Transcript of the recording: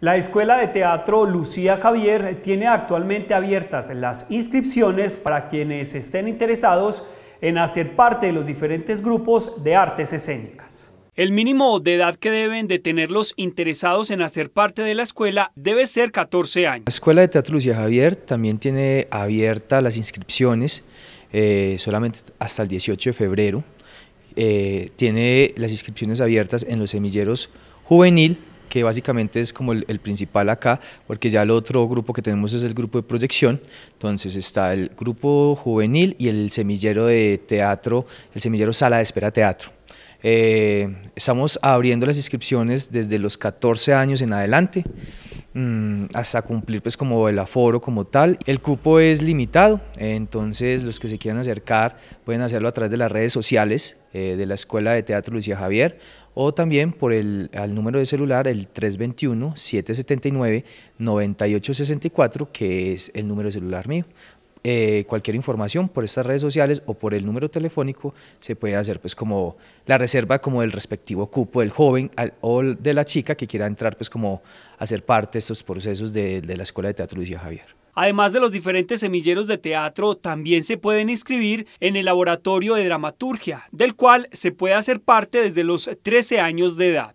La Escuela de Teatro Lucía Javier tiene actualmente abiertas las inscripciones para quienes estén interesados en hacer parte de los diferentes grupos de artes escénicas. El mínimo de edad que deben de tener los interesados en hacer parte de la escuela debe ser 14 años. La Escuela de Teatro Lucía Javier también tiene abiertas las inscripciones eh, solamente hasta el 18 de febrero. Eh, tiene las inscripciones abiertas en los semilleros juvenil, que básicamente es como el, principal acá, porque ya el otro grupo que tenemos es el grupo de proyección, entonces está el grupo juvenil y el semillero de teatro, el semillero sala de espera teatro. Eh, estamos abriendo las inscripciones desde los 14 años en adelante. Mm, hasta cumplir pues como el aforo como tal. El cupo es limitado, entonces los que se quieran acercar pueden hacerlo a través de las redes sociales eh, de la Escuela de Teatro Lucía Javier o también por el al número de celular el 321 779 9864 que es el número de celular mío. Eh, cualquier información por estas redes sociales o por el número telefónico se puede hacer pues como la reserva como del respectivo cupo del joven o de la chica que quiera entrar pues como a parte de estos procesos de, de la Escuela de Teatro Lucía Javier. Además de los diferentes semilleros de teatro, también se pueden inscribir en el Laboratorio de Dramaturgia, del cual se puede hacer parte desde los 13 años de edad.